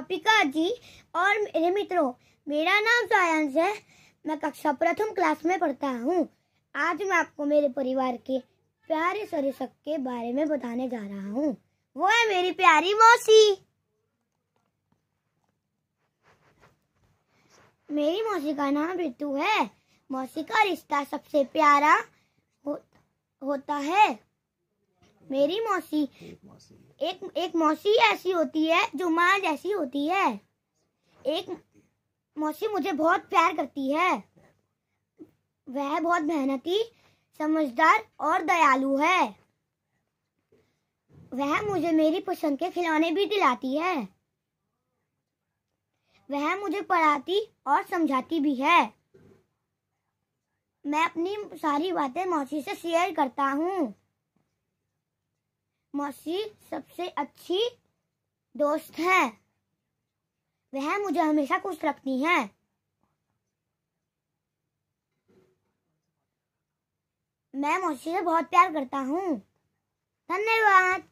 अपिका जी और मेरे मित्रों मेरा नाम सायंस है मैं कक्षा प्रथम क्लास में पढ़ता हूँ आज मैं आपको मेरे परिवार के प्यारे सरिशक के बारे में बताने जा रहा हूँ वो है मेरी प्यारी मौसी मेरी मौसी का नाम ऋतु है मौसी का रिश्ता सबसे प्यारा हो, होता है मेरी मौसी एक मौसी एक, एक मौसी ऐसी होती है जो माँ जैसी होती है एक मौसी मुझे बहुत प्यार करती है वह बहुत मेहनती समझदार और दयालु है वह मुझे मेरी पसंद के खिलौने भी दिलाती है वह मुझे पढ़ाती और समझाती भी है मैं अपनी सारी बातें मौसी से शेयर करता हूँ मौसी सबसे अच्छी दोस्त है वह मुझे हमेशा खुश रखती है मैं मौसी से बहुत प्यार करता हूँ धन्यवाद